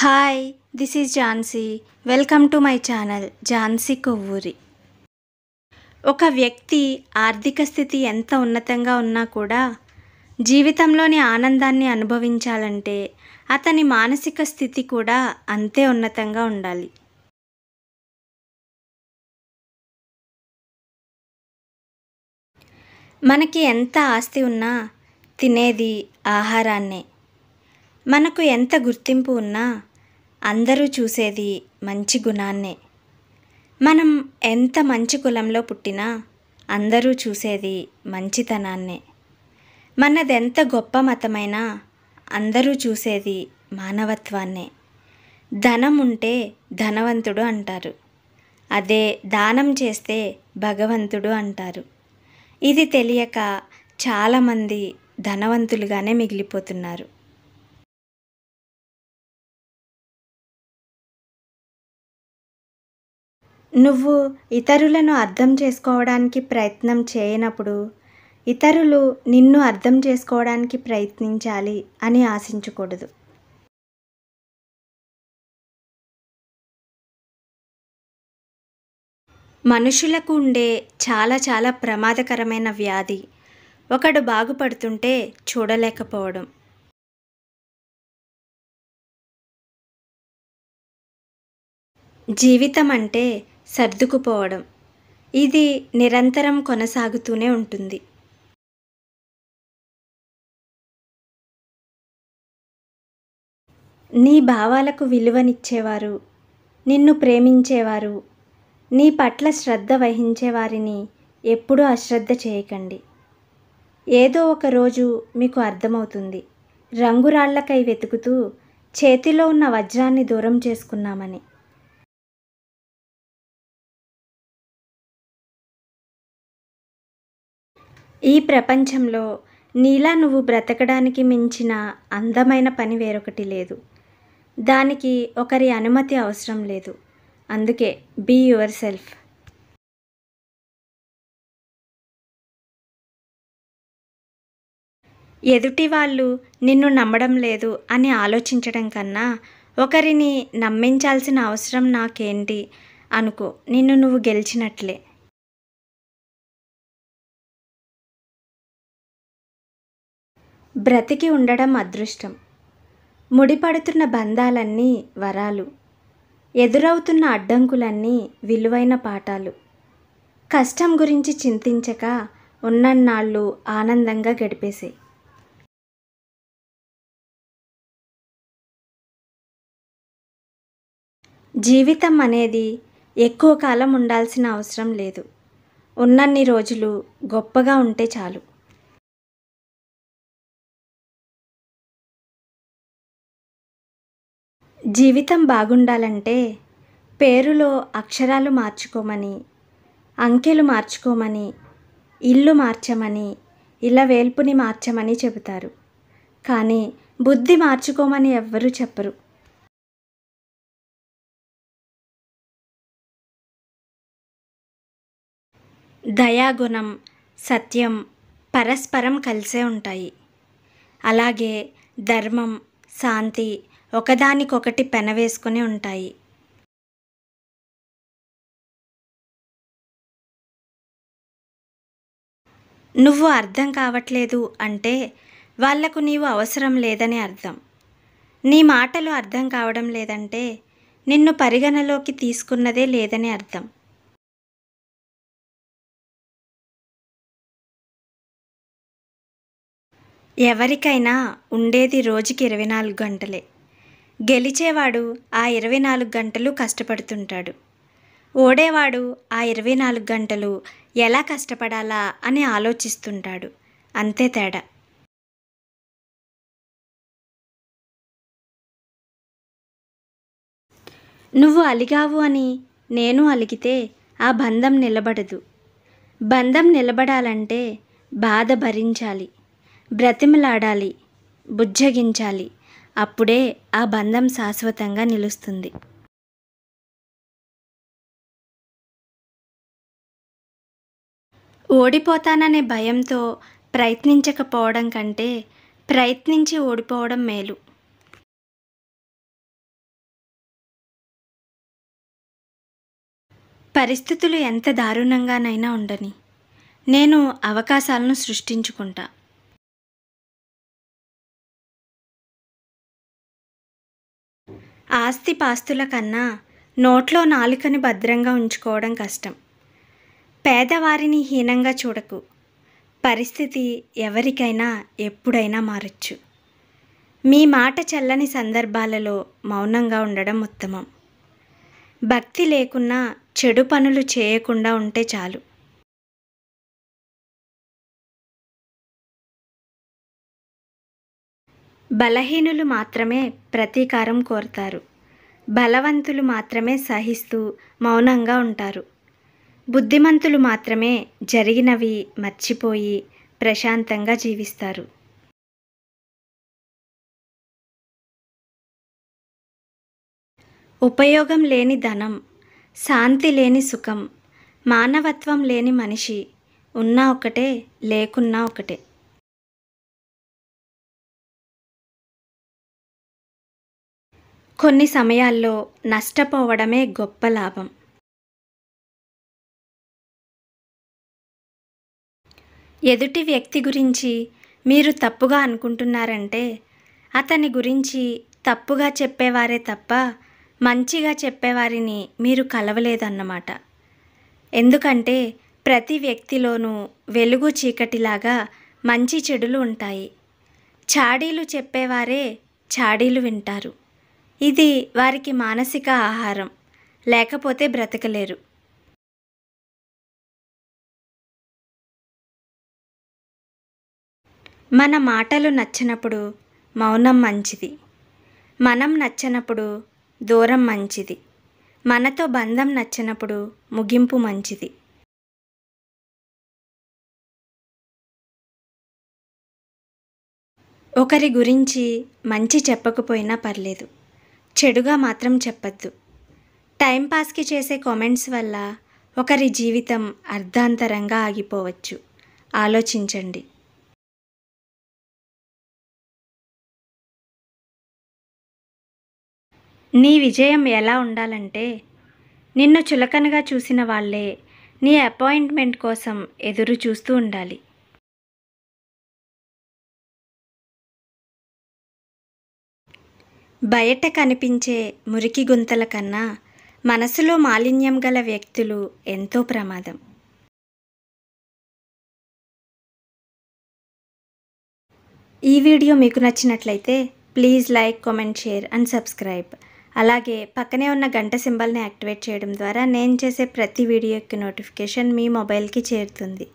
hi this is Jhansi welcome to my channel Jhansi Kovvuri ఒక వ్యక్తి ఆర్థిక స్థితి ఎంత ఉన్నతంగా ఉన్నా కూడా జీవితంలోని ఆనందాన్ని అనుభవించాలంటే అతని మానసిక స్థితి కూడా అంతే ఉన్నతంగా ఉండాలి మనకి ఎంత ఆస్తి ఉన్నా తినేది ఆహారాన్నే మనకు ఎంత గుర్తింపు ఉన్నా అందరూ చూసేది మంచి గుణాన్నే మనం ఎంత మంచి కులంలో పుట్టినా అందరూ చూసేది మంచితనాన్నే మనదెంత గొప్ప మతమైనా అందరూ చూసేది మానవత్వాన్నే ధనం ఉంటే ధనవంతుడు అంటారు అదే దానం చేస్తే భగవంతుడు అంటారు ఇది తెలియక చాలామంది ధనవంతులుగానే మిగిలిపోతున్నారు నువ్వు ఇతరులను అర్థం చేసుకోవడానికి ప్రయత్నం చేయనప్పుడు ఇతరులు నిన్ను అర్థం చేసుకోవడానికి ప్రయత్నించాలి అని ఆశించకూడదు మనుషులకు ఉండే చాలా చాలా ప్రమాదకరమైన వ్యాధి ఒకడు బాగుపడుతుంటే చూడలేకపోవడం జీవితం అంటే సర్దుకుపోవడం ఇది నిరంతరం కొనసాగుతూనే ఉంటుంది నీ భావాలకు విలువనిచ్చేవారు నిన్ను ప్రేమించేవారు నీ పట్ల శ్రద్ధ వహించేవారిని ఎప్పుడూ అశ్రద్ధ చేయకండి ఏదో ఒక రోజు మీకు అర్థమవుతుంది రంగురాళ్లకై వెతుకుతూ చేతిలో ఉన్న వజ్రాన్ని దూరం చేసుకున్నామని ఈ ప్రపంచంలో నీలా నువ్వు బ్రతకడానికి మించిన అందమైన పని వేరొకటి లేదు దానికి ఒకరి అనుమతి అవసరం లేదు అందుకే బీ యువర్ సెల్ఫ్ ఎదుటి వాళ్ళు నిన్ను నమ్మడం లేదు అని ఆలోచించడం కన్నా ఒకరిని నమ్మించాల్సిన అవసరం నాకేంటి అనుకో నిన్ను నువ్వు గెలిచినట్లే బ్రతికి ఉండడం అదృష్టం ముడిపడుతున్న బంధాలన్నీ వరాలు ఎదురవుతున్న అడ్డంకులన్నీ విలువైన పాఠాలు కష్టం గురించి చింతించక ఉన్నన్నాళ్ళు ఆనందంగా గడిపేసాయి జీవితం అనేది ఎక్కువ కాలం ఉండాల్సిన అవసరం లేదు ఉన్నన్ని రోజులు గొప్పగా ఉంటే చాలు జీవితం బాగుండాలంటే పేరులో అక్షరాలు మార్చుకోమని అంకెలు మార్చుకోమని ఇల్లు మార్చమని ఇలా వేల్పుని మార్చమని చెబుతారు కానీ బుద్ధి మార్చుకోమని ఎవ్వరూ చెప్పరు దయాగుణం సత్యం పరస్పరం కలిసే ఉంటాయి అలాగే ధర్మం శాంతి ఒకదానికొకటి పెనవేసుకుని ఉంటాయి నువ్వు అర్థం కావట్లేదు అంటే వాళ్లకు నీవు అవసరం లేదని అర్థం నీ మాటలు అర్థం కావడం లేదంటే నిన్ను పరిగణలోకి తీసుకున్నదే లేదని అర్థం ఎవరికైనా ఉండేది రోజుకి ఇరవై నాలుగు గంటలే గెలిచేవాడు ఆ ఇరవై నాలుగు గంటలు కష్టపడుతుంటాడు ఓడేవాడు ఆ ఇరవై నాలుగు గంటలు ఎలా కష్టపడాలా అని ఆలోచిస్తుంటాడు అంతే తేడా నువ్వు అలిగావు అని నేను అలిగితే ఆ బంధం నిలబడదు బంధం నిలబడాలంటే బాధ భరించాలి బ్రతిమలాడాలి బుజ్జగించాలి అప్పుడే ఆ బంధం శాశ్వతంగా నిలుస్తుంది ఓడిపోతాననే భయంతో ప్రయత్నించకపోవడం కంటే ప్రయత్నించి ఓడిపోవడం మేలు పరిస్థితులు ఎంత దారుణంగానైనా ఉండని నేను అవకాశాలను సృష్టించుకుంటా ఆస్తిపాస్తుల కన్నా నోట్లో నాలుకని భద్రంగా ఉంచుకోవడం కష్టం పేదవారిని హీనంగా చూడకు పరిస్థితి ఎవరికైనా ఎప్పుడైనా మారచ్చు మీ మాట చల్లని సందర్భాలలో మౌనంగా ఉండడం ఉత్తమం భక్తి లేకున్నా చెడు పనులు చేయకుండా ఉంటే చాలు బలహీనులు మాత్రమే ప్రతీకారం కోరతారు బలవంతులు మాత్రమే సహిస్తూ మౌనంగా ఉంటారు బుద్ధిమంతులు మాత్రమే జరిగినవి మర్చిపోయి ప్రశాంతంగా జీవిస్తారు ఉపయోగం లేని ధనం శాంతి లేని సుఖం మానవత్వం లేని మనిషి ఉన్నా ఒకటే లేకున్నా ఒకటే కొన్ని సమయాల్లో నష్టపోవడమే గొప్ప లాభం ఎదుటి వ్యక్తి గురించి మీరు తప్పుగా అనుకుంటున్నారంటే అతని గురించి తప్పుగా చెప్పేవారే తప్ప మంచిగా చెప్పేవారిని మీరు కలవలేదన్నమాట ఎందుకంటే ప్రతి వ్యక్తిలోనూ వెలుగు చీకటిలాగా మంచి చెడులు ఉంటాయి చాడీలు చెప్పేవారే చాడీలు వింటారు ఇది వారికి మానసిక ఆహారం లేకపోతే బ్రతకలేరు మన మాటలు నచ్చినప్పుడు మౌనం మంచిది మనం నచ్చినప్పుడు దూరం మంచిది మనతో బంధం నచ్చినప్పుడు ముగింపు మంచిది ఒకరి గురించి మంచి చెప్పకపోయినా పర్లేదు చెడుగా మాత్రం చెప్పద్దు టైంపాస్కి చేసే కామెంట్స్ వల్ల ఒకరి జీవితం అర్ధాంతరంగా ఆగిపోవచ్చు ఆలోచించండి నీ విజయం ఎలా ఉండాలంటే నిన్ను చులకనగా చూసిన వాళ్ళే నీ అపాయింట్మెంట్ కోసం ఎదురు చూస్తూ ఉండాలి బయట కనిపించే మురికి గుంతల కన్నా మనసులో మాలిన్యం గల వ్యక్తులు ఎంతో ప్రమాదం ఈ వీడియో మీకు నచ్చినట్లయితే please like comment share and subscribe అలాగే పక్కనే ఉన్న గంట సింబల్ని యాక్టివేట్ చేయడం ద్వారా నేను చేసే ప్రతి వీడియో యొక్క నోటిఫికేషన్ మీ మొబైల్కి చేరుతుంది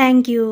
థ్యాంక్ యూ